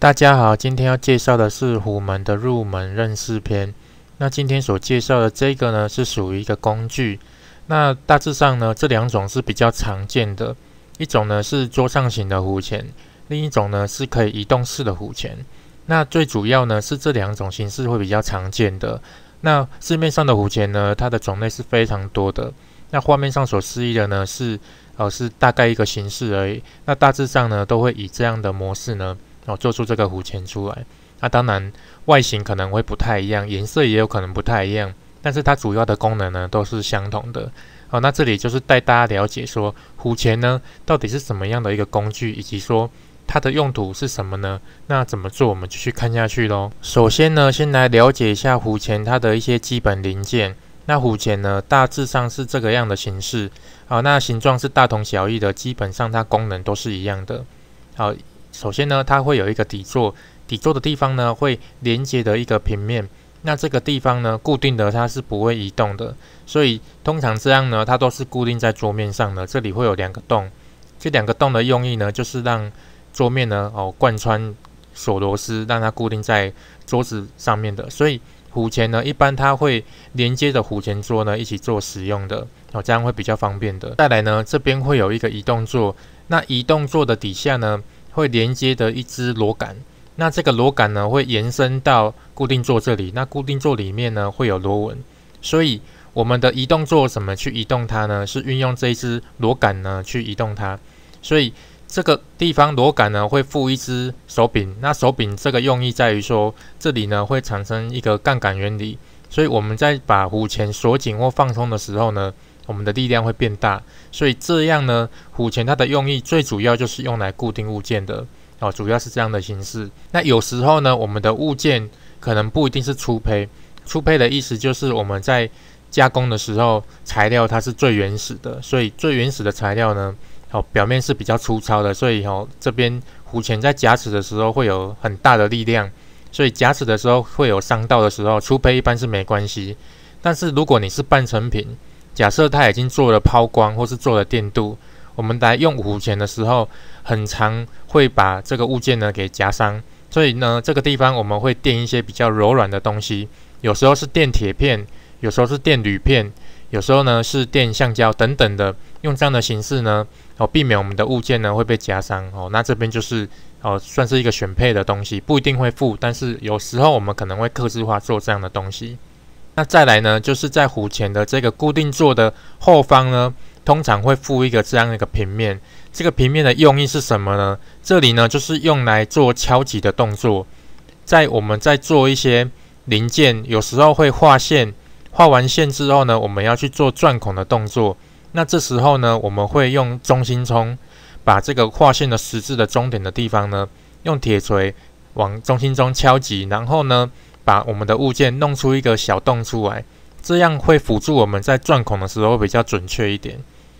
大家好，今天要介绍的是虎门的入门认识篇。那今天所介绍的这个呢，是属于一个工具。那大致上呢，这两种是比较常见的。一种呢是桌上型的虎钳，另一种呢是可以移动式的虎钳。那最主要呢是这两种形式会比较常见的。那市面上的虎钳呢，它的种类是非常多的。那画面上所示意的呢是，呃，是大概一个形式而已。那大致上呢，都会以这样的模式呢。做出这个虎钳出来，那当然外形可能会不太一样，颜色也有可能不太一样，但是它主要的功能呢都是相同的。好，那这里就是带大家了解说虎钳呢到底是什么样的一个工具，以及说它的用途是什么呢？那怎么做我们就去看下去喽。首先呢，先来了解一下虎钳它的一些基本零件。那虎钳呢大致上是这个样的形式，好，那形状是大同小异的，基本上它功能都是一样的。好。首先呢，它会有一个底座，底座的地方呢会连接的一个平面。那这个地方呢固定的，它是不会移动的。所以通常这样呢，它都是固定在桌面上的。这里会有两个洞，这两个洞的用意呢，就是让桌面呢哦贯穿锁螺丝，让它固定在桌子上面的。所以虎钳呢，一般它会连接着虎钳座呢一起做使用的哦，这样会比较方便的。再来呢，这边会有一个移动座，那移动座的底下呢。会连接的一支螺杆，那这个螺杆呢会延伸到固定座这里，那固定座里面呢会有螺纹，所以我们的移动座怎么去移动它呢？是运用这一支螺杆呢去移动它，所以这个地方螺杆呢会附一只手柄，那手柄这个用意在于说，这里呢会产生一个杠杆原理，所以我们在把虎钳锁紧或放松的时候呢。我们的力量会变大，所以这样呢，虎钳它的用意最主要就是用来固定物件的哦，主要是这样的形式。那有时候呢，我们的物件可能不一定是粗胚，粗胚的意思就是我们在加工的时候，材料它是最原始的，所以最原始的材料呢，哦，表面是比较粗糙的，所以哦，这边虎钳在夹持的时候会有很大的力量，所以夹持的时候会有伤到的时候，粗胚一般是没关系。但是如果你是半成品，假设它已经做了抛光或是做了电镀，我们来用五钱的时候，很常会把这个物件呢给夹伤，所以呢，这个地方我们会垫一些比较柔软的东西，有时候是垫铁片，有时候是垫铝片，有时候呢是垫橡胶等等的，用这样的形式呢，哦，避免我们的物件呢会被夹伤哦。那这边就是哦，算是一个选配的东西，不一定会付，但是有时候我们可能会克制化做这样的东西。那再来呢，就是在虎钳的这个固定座的后方呢，通常会附一个这样一个平面。这个平面的用意是什么呢？这里呢，就是用来做敲击的动作。在我们在做一些零件，有时候会画线，画完线之后呢，我们要去做钻孔的动作。那这时候呢，我们会用中心冲把这个画线的十字的终点的地方呢，用铁锤往中心中敲击，然后呢。把我们的物件弄出一个小洞出来，这样会辅助我们在钻孔的时候比较准确一点。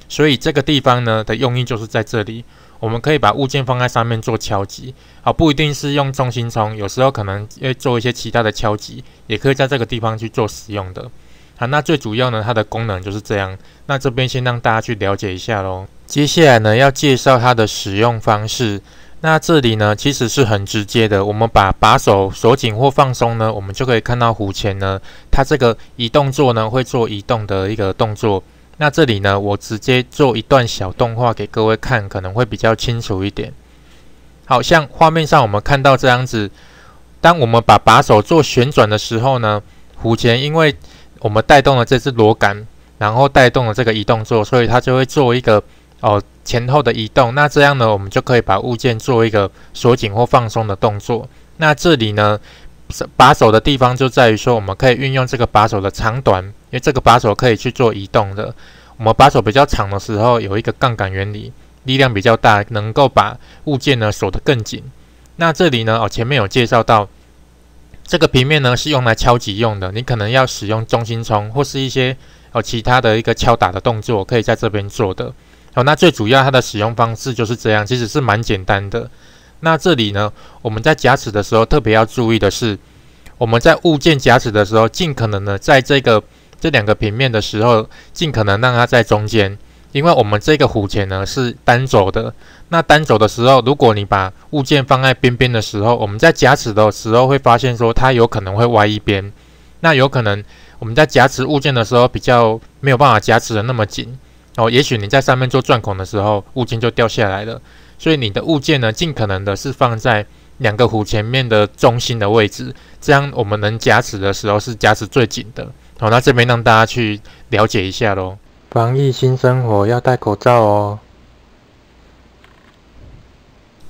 所以这个地方呢的用意就是在这里，我们可以把物件放在上面做敲击，好，不一定是用中心冲，有时候可能要做一些其他的敲击，也可以在这个地方去做使用的。好，那最主要呢它的功能就是这样。那这边先让大家去了解一下喽。接下来呢要介绍它的使用方式。那这里呢，其实是很直接的。我们把把手锁紧或放松呢，我们就可以看到虎钳呢，它这个移动座呢会做移动的一个动作。那这里呢，我直接做一段小动画给各位看，可能会比较清楚一点。好像画面上我们看到这样子，当我们把把手做旋转的时候呢，虎钳因为我们带动了这只螺杆，然后带动了这个移动座，所以它就会做一个。哦，前后的移动，那这样呢，我们就可以把物件做一个锁紧或放松的动作。那这里呢，把手的地方就在于说，我们可以运用这个把手的长短，因为这个把手可以去做移动的。我们把手比较长的时候，有一个杠杆原理，力量比较大，能够把物件呢锁得更紧。那这里呢，哦，前面有介绍到，这个平面呢是用来敲击用的，你可能要使用中心冲或是一些哦其他的一个敲打的动作，可以在这边做的。好，那最主要它的使用方式就是这样，其实是蛮简单的。那这里呢，我们在夹持的时候特别要注意的是，我们在物件夹持的时候，尽可能呢，在这个这两个平面的时候，尽可能让它在中间，因为我们这个虎钳呢是单轴的。那单轴的时候，如果你把物件放在边边的时候，我们在夹持的时候会发现说，它有可能会歪一边，那有可能我们在夹持物件的时候比较没有办法夹持的那么紧。哦，也许你在上面做钻孔的时候，物件就掉下来了。所以你的物件呢，尽可能的是放在两个虎钳面的中心的位置，这样我们能夹持的时候是夹持最紧的。哦，那这边让大家去了解一下喽。防疫新生活要戴口罩哦。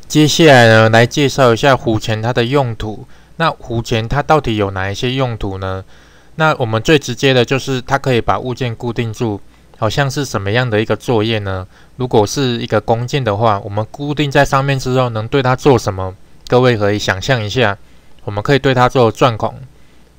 接下来呢，来介绍一下虎钳它的用途。那虎钳它到底有哪一些用途呢？那我们最直接的就是它可以把物件固定住。好像是什么样的一个作业呢？如果是一个弓箭的话，我们固定在上面之后，能对它做什么？各位可以想象一下，我们可以对它做钻孔，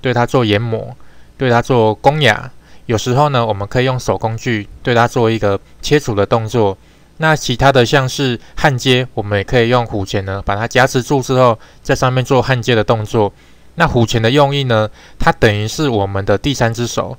对它做研磨，对它做弓牙。有时候呢，我们可以用手工具对它做一个切除的动作。那其他的像是焊接，我们也可以用虎钳呢，把它夹持住之后，在上面做焊接的动作。那虎钳的用意呢，它等于是我们的第三只手。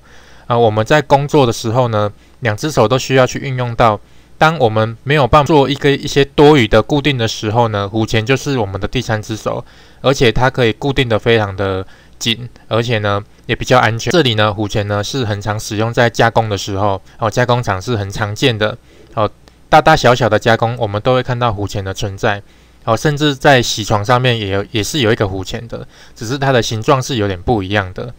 我们在工作的时候呢，两只手都需要去运用到。当我们没有办法做一个一些多余的固定的时候呢，虎钳就是我们的第三只手，而且它可以固定的非常的紧，而且呢也比较安全。这里呢，虎钳呢是很常使用在加工的时候，哦，加工厂是很常见的，哦，大大小小的加工我们都会看到虎钳的存在，哦，甚至在铣床上面也有，也是有一个虎钳的，只是它的形状是有点不一样的。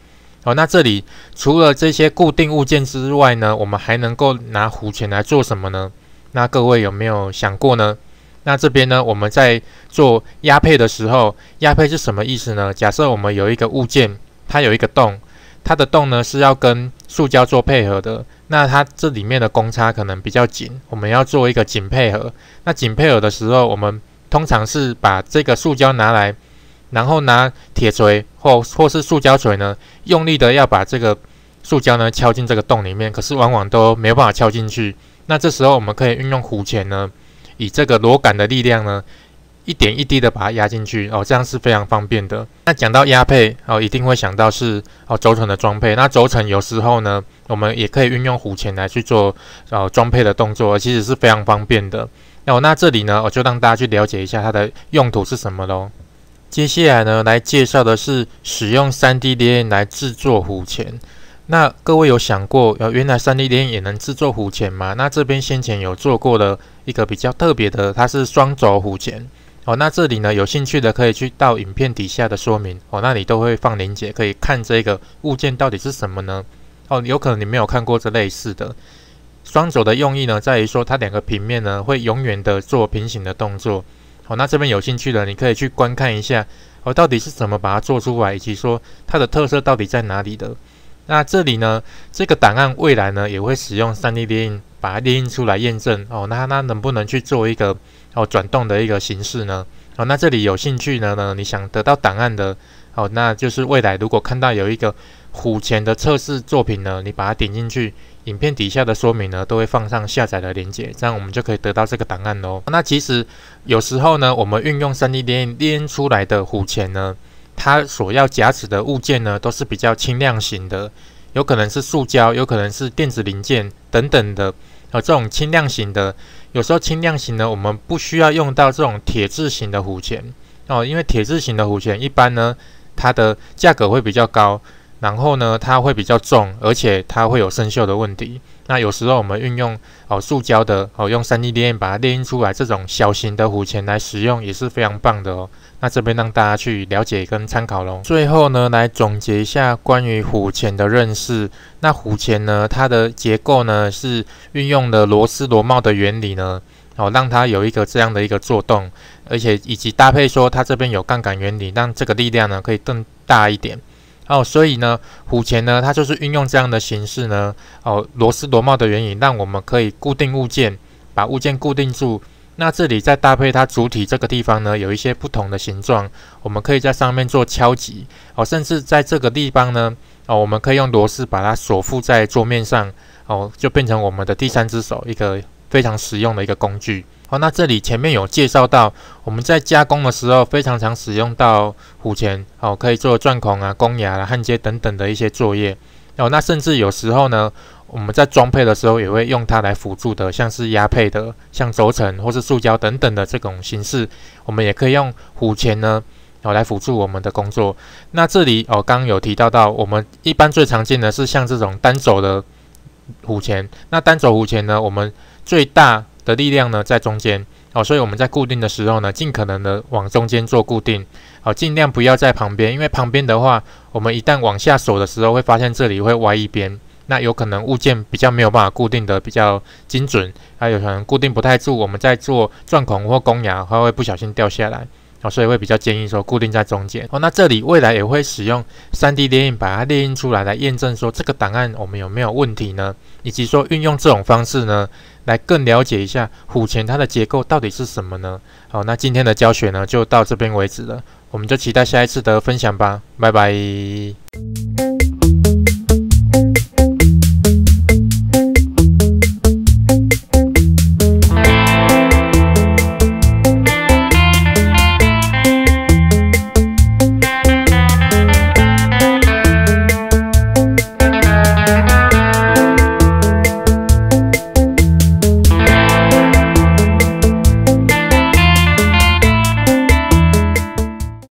好，那这里除了这些固定物件之外呢，我们还能够拿壶钳来做什么呢？那各位有没有想过呢？那这边呢，我们在做压配的时候，压配是什么意思呢？假设我们有一个物件，它有一个洞，它的洞呢是要跟塑胶做配合的，那它这里面的公差可能比较紧，我们要做一个紧配合。那紧配合的时候，我们通常是把这个塑胶拿来。然后拿铁锤或或是塑胶锤呢，用力的要把这个塑胶呢敲进这个洞里面，可是往往都没有办法敲进去。那这时候我们可以运用虎钳呢，以这个螺杆的力量呢，一点一滴的把它压进去哦，这样是非常方便的。那讲到压配哦，一定会想到是哦轴承的装配。那轴承有时候呢，我们也可以运用虎钳来去做哦装配的动作，其实是非常方便的。哦，那这里呢，我就让大家去了解一下它的用途是什么喽。接下来呢，来介绍的是使用三 D 建来制作虎钳。那各位有想过，呃，原来三 D 建也能制作虎钳吗？那这边先前有做过的一个比较特别的，它是双轴虎钳。哦，那这里呢，有兴趣的可以去到影片底下的说明，哦，那里都会放链接，可以看这个物件到底是什么呢？哦，有可能你没有看过这类似的双轴的用意呢，在于说它两个平面呢会永远的做平行的动作。好，那这边有兴趣的，你可以去观看一下，哦，到底是怎么把它做出来，以及说它的特色到底在哪里的。那这里呢，这个档案未来呢也会使用 3D 列印把它列印出来验证哦。那那能不能去做一个哦转动的一个形式呢？哦，那这里有兴趣的呢，你想得到档案的？好，那就是未来如果看到有一个虎钳的测试作品呢，你把它点进去，影片底下的说明呢都会放上下载的链接，这样我们就可以得到这个档案喽。那其实有时候呢，我们运用 3D 打印出来的虎钳呢，它所要夹持的物件呢都是比较轻量型的，有可能是塑胶，有可能是电子零件等等的。呃，这种轻量型的，有时候轻量型的我们不需要用到这种铁质型的虎钳哦，因为铁质型的虎钳一般呢。它的价格会比较高，然后呢，它会比较重，而且它会有生锈的问题。那有时候我们运用哦塑胶的哦用 3D 打印把它打印出来这种小型的虎钳来使用也是非常棒的哦。那这边让大家去了解跟参考喽。最后呢，来总结一下关于虎钳的认识。那虎钳呢，它的结构呢是运用的螺丝螺帽的原理呢。哦，让它有一个这样的一个做动，而且以及搭配说它这边有杠杆原理，让这个力量呢可以更大一点。哦，所以呢虎钳呢，它就是运用这样的形式呢，哦螺丝螺帽的原理，让我们可以固定物件，把物件固定住。那这里再搭配它主体这个地方呢，有一些不同的形状，我们可以在上面做敲击。哦，甚至在这个地方呢，哦，我们可以用螺丝把它锁附在桌面上，哦就变成我们的第三只手一个。非常实用的一个工具好，那这里前面有介绍到，我们在加工的时候非常常使用到虎钳哦，可以做钻孔啊、工牙、焊接等等的一些作业哦。那甚至有时候呢，我们在装配的时候也会用它来辅助的，像是压配的、像轴承或是塑胶等等的这种形式，我们也可以用虎钳呢，哦，来辅助我们的工作。那这里哦，刚刚有提到到，我们一般最常见的是像这种单轴的虎钳。那单轴虎钳呢，我们最大的力量呢在中间哦，所以我们在固定的时候呢，尽可能的往中间做固定，好，尽量不要在旁边，因为旁边的话，我们一旦往下手的时候，会发现这里会歪一边，那有可能物件比较没有办法固定的比较精准，还有可能固定不太住，我们在做钻孔或弓牙，它会不小心掉下来。哦，所以会比较建议说固定在中间哦。那这里未来也会使用 3D 列印把它列印出来，来验证说这个档案我们有没有问题呢？以及说运用这种方式呢，来更了解一下虎钳它的结构到底是什么呢？好，那今天的教学呢就到这边为止了，我们就期待下一次的分享吧，拜拜。